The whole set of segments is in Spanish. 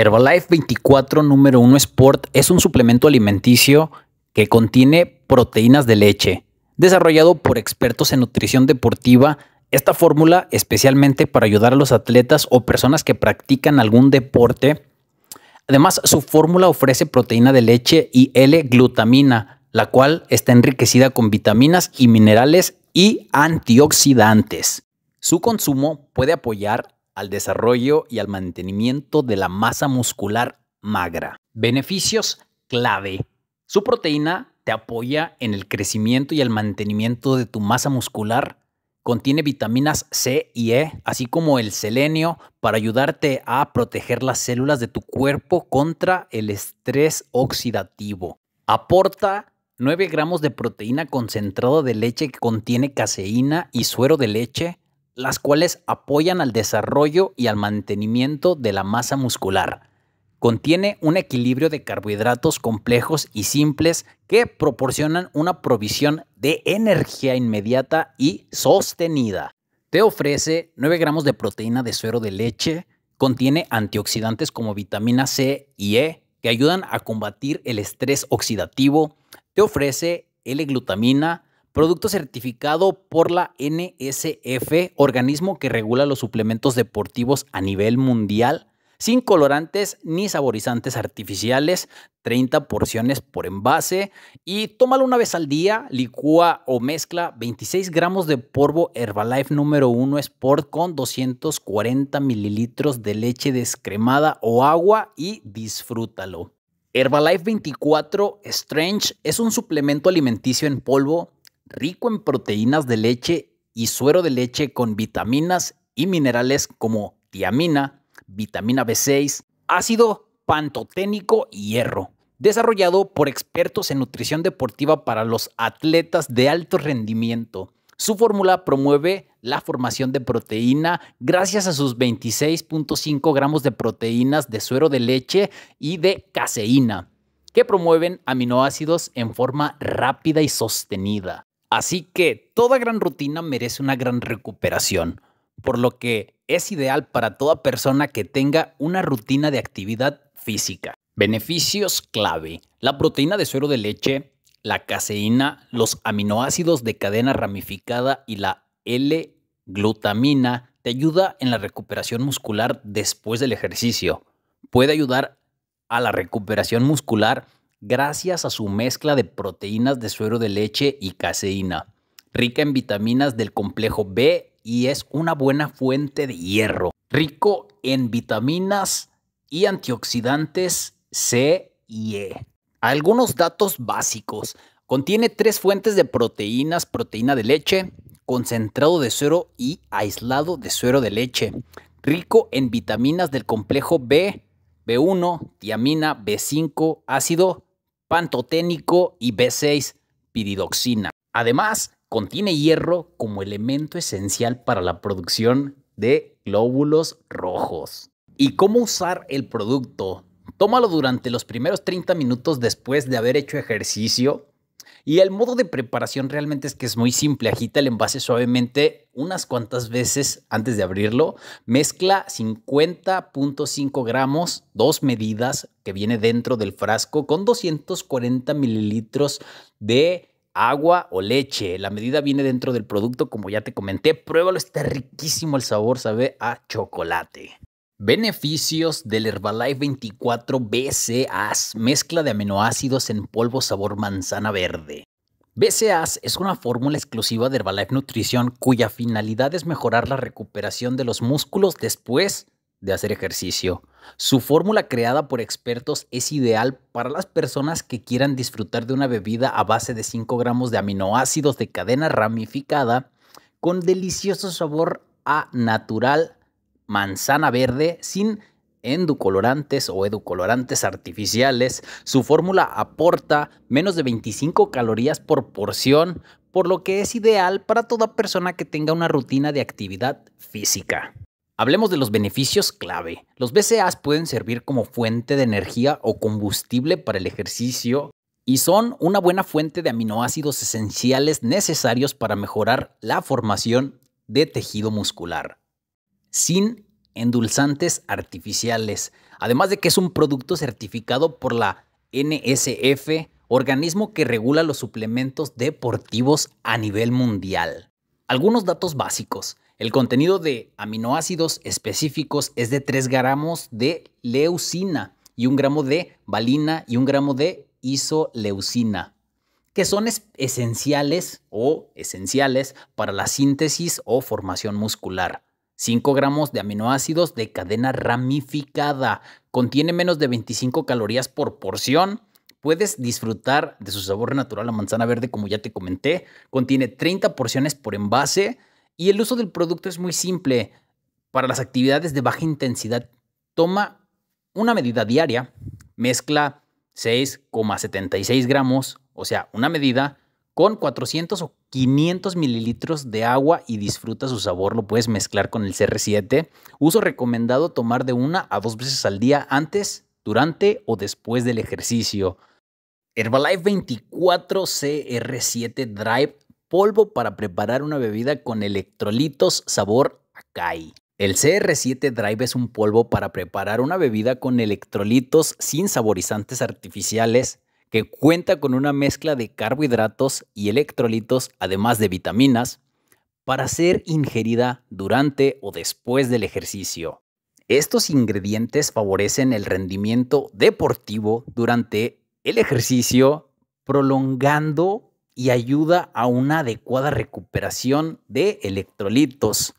Herbalife 24 número 1 Sport es un suplemento alimenticio que contiene proteínas de leche. Desarrollado por expertos en nutrición deportiva, esta fórmula especialmente para ayudar a los atletas o personas que practican algún deporte. Además, su fórmula ofrece proteína de leche y L-glutamina, la cual está enriquecida con vitaminas y minerales y antioxidantes. Su consumo puede apoyar al desarrollo y al mantenimiento de la masa muscular magra. Beneficios clave. Su proteína te apoya en el crecimiento y el mantenimiento de tu masa muscular. Contiene vitaminas C y E, así como el selenio, para ayudarte a proteger las células de tu cuerpo contra el estrés oxidativo. Aporta 9 gramos de proteína concentrada de leche que contiene caseína y suero de leche, las cuales apoyan al desarrollo y al mantenimiento de la masa muscular. Contiene un equilibrio de carbohidratos complejos y simples que proporcionan una provisión de energía inmediata y sostenida. Te ofrece 9 gramos de proteína de suero de leche, contiene antioxidantes como vitamina C y E que ayudan a combatir el estrés oxidativo, te ofrece L-glutamina, producto certificado por la NSF, organismo que regula los suplementos deportivos a nivel mundial, sin colorantes ni saborizantes artificiales, 30 porciones por envase y tómalo una vez al día, licúa o mezcla 26 gramos de polvo Herbalife número 1 Sport con 240 mililitros de leche descremada o agua y disfrútalo. Herbalife 24 Strange es un suplemento alimenticio en polvo rico en proteínas de leche y suero de leche con vitaminas y minerales como tiamina, vitamina B6, ácido pantoténico y hierro, desarrollado por expertos en nutrición deportiva para los atletas de alto rendimiento. Su fórmula promueve la formación de proteína gracias a sus 26.5 gramos de proteínas de suero de leche y de caseína, que promueven aminoácidos en forma rápida y sostenida. Así que toda gran rutina merece una gran recuperación, por lo que es ideal para toda persona que tenga una rutina de actividad física. Beneficios clave. La proteína de suero de leche, la caseína, los aminoácidos de cadena ramificada y la L-glutamina te ayuda en la recuperación muscular después del ejercicio. Puede ayudar a la recuperación muscular gracias a su mezcla de proteínas de suero de leche y caseína, rica en vitaminas del complejo B y es una buena fuente de hierro, rico en vitaminas y antioxidantes C y E. Algunos datos básicos. Contiene tres fuentes de proteínas, proteína de leche, concentrado de suero y aislado de suero de leche. Rico en vitaminas del complejo B, B1, tiamina, B5, ácido pantoténico y B6 piridoxina. Además, contiene hierro como elemento esencial para la producción de glóbulos rojos. ¿Y cómo usar el producto? Tómalo durante los primeros 30 minutos después de haber hecho ejercicio y el modo de preparación realmente es que es muy simple. Agita el envase suavemente unas cuantas veces antes de abrirlo. Mezcla 50.5 gramos, dos medidas que viene dentro del frasco con 240 mililitros de agua o leche. La medida viene dentro del producto, como ya te comenté. Pruébalo, está riquísimo el sabor, sabe a chocolate. Beneficios del Herbalife 24 BCAAs, mezcla de aminoácidos en polvo sabor manzana verde. BCAAs es una fórmula exclusiva de Herbalife Nutrición cuya finalidad es mejorar la recuperación de los músculos después de hacer ejercicio. Su fórmula creada por expertos es ideal para las personas que quieran disfrutar de una bebida a base de 5 gramos de aminoácidos de cadena ramificada con delicioso sabor a natural manzana verde sin endocolorantes o educolorantes artificiales. Su fórmula aporta menos de 25 calorías por porción, por lo que es ideal para toda persona que tenga una rutina de actividad física. Hablemos de los beneficios clave. Los BCAAs pueden servir como fuente de energía o combustible para el ejercicio y son una buena fuente de aminoácidos esenciales necesarios para mejorar la formación de tejido muscular sin endulzantes artificiales. Además de que es un producto certificado por la NSF, organismo que regula los suplementos deportivos a nivel mundial. Algunos datos básicos. El contenido de aminoácidos específicos es de 3 gramos de leucina y 1 gramo de valina y 1 gramo de isoleucina, que son esenciales o esenciales para la síntesis o formación muscular. 5 gramos de aminoácidos de cadena ramificada. Contiene menos de 25 calorías por porción. Puedes disfrutar de su sabor natural a manzana verde, como ya te comenté. Contiene 30 porciones por envase. Y el uso del producto es muy simple. Para las actividades de baja intensidad, toma una medida diaria, mezcla 6,76 gramos, o sea, una medida con 400 o 500 mililitros de agua y disfruta su sabor. Lo puedes mezclar con el CR7. Uso recomendado tomar de una a dos veces al día antes, durante o después del ejercicio. Herbalife 24 CR7 Drive, polvo para preparar una bebida con electrolitos sabor acai. El CR7 Drive es un polvo para preparar una bebida con electrolitos sin saborizantes artificiales que cuenta con una mezcla de carbohidratos y electrolitos, además de vitaminas, para ser ingerida durante o después del ejercicio. Estos ingredientes favorecen el rendimiento deportivo durante el ejercicio, prolongando y ayuda a una adecuada recuperación de electrolitos.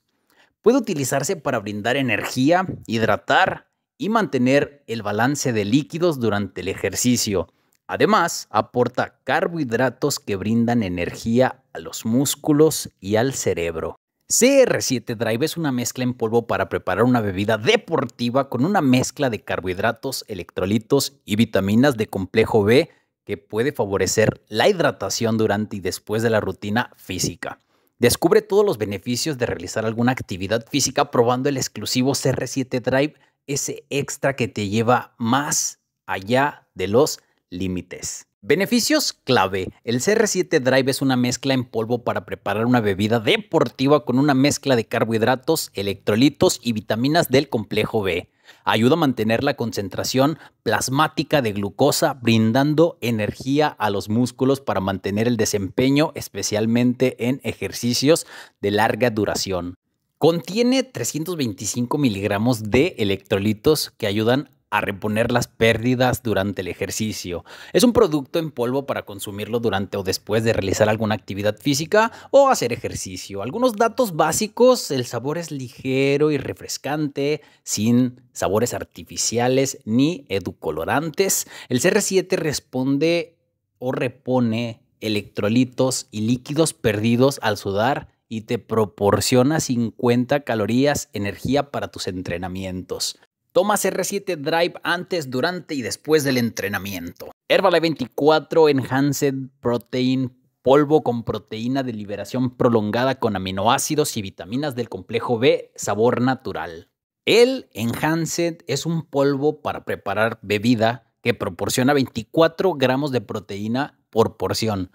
Puede utilizarse para brindar energía, hidratar y mantener el balance de líquidos durante el ejercicio. Además, aporta carbohidratos que brindan energía a los músculos y al cerebro. CR7 Drive es una mezcla en polvo para preparar una bebida deportiva con una mezcla de carbohidratos, electrolitos y vitaminas de complejo B que puede favorecer la hidratación durante y después de la rutina física. Descubre todos los beneficios de realizar alguna actividad física probando el exclusivo CR7 Drive, ese extra que te lleva más allá de los límites. Beneficios clave. El CR7 Drive es una mezcla en polvo para preparar una bebida deportiva con una mezcla de carbohidratos, electrolitos y vitaminas del complejo B. Ayuda a mantener la concentración plasmática de glucosa, brindando energía a los músculos para mantener el desempeño, especialmente en ejercicios de larga duración. Contiene 325 miligramos de electrolitos que ayudan a reponer las pérdidas durante el ejercicio. Es un producto en polvo para consumirlo durante o después de realizar alguna actividad física o hacer ejercicio. Algunos datos básicos, el sabor es ligero y refrescante, sin sabores artificiales ni edulcorantes. El CR7 responde o repone electrolitos y líquidos perdidos al sudar y te proporciona 50 calorías energía para tus entrenamientos. Toma R7 Drive antes, durante y después del entrenamiento. Herbalife 24 Enhanced Protein polvo con proteína de liberación prolongada con aminoácidos y vitaminas del complejo B, sabor natural. El Enhanced es un polvo para preparar bebida que proporciona 24 gramos de proteína por porción,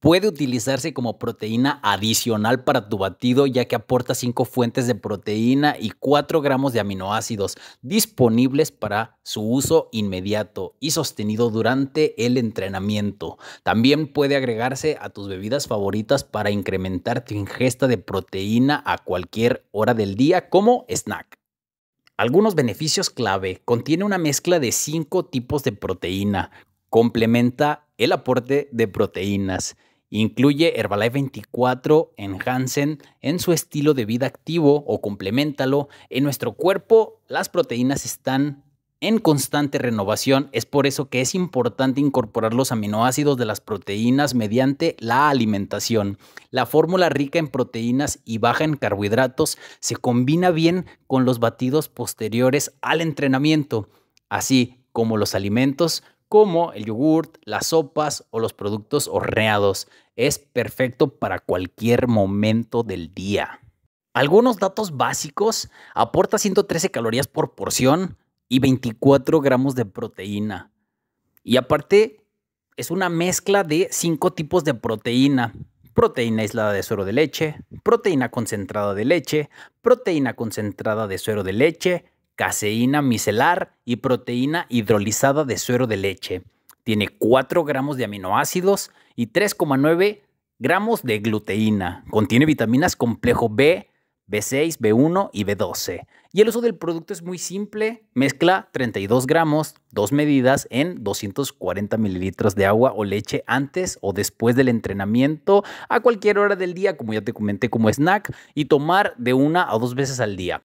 Puede utilizarse como proteína adicional para tu batido ya que aporta 5 fuentes de proteína y 4 gramos de aminoácidos disponibles para su uso inmediato y sostenido durante el entrenamiento. También puede agregarse a tus bebidas favoritas para incrementar tu ingesta de proteína a cualquier hora del día como snack. Algunos beneficios clave. Contiene una mezcla de 5 tipos de proteína. Complementa el aporte de proteínas Incluye Herbalife 24 en Hansen en su estilo de vida activo o complementalo. En nuestro cuerpo las proteínas están en constante renovación. Es por eso que es importante incorporar los aminoácidos de las proteínas mediante la alimentación. La fórmula rica en proteínas y baja en carbohidratos se combina bien con los batidos posteriores al entrenamiento, así como los alimentos como el yogurt, las sopas o los productos horneados. Es perfecto para cualquier momento del día. Algunos datos básicos. Aporta 113 calorías por porción y 24 gramos de proteína. Y aparte, es una mezcla de cinco tipos de proteína. Proteína aislada de suero de leche, proteína concentrada de leche, proteína concentrada de suero de leche, caseína micelar y proteína hidrolizada de suero de leche. Tiene 4 gramos de aminoácidos y 3,9 gramos de gluteína. Contiene vitaminas complejo B, B6, B1 y B12. Y el uso del producto es muy simple. Mezcla 32 gramos, dos medidas en 240 mililitros de agua o leche antes o después del entrenamiento a cualquier hora del día, como ya te comenté como snack, y tomar de una a dos veces al día.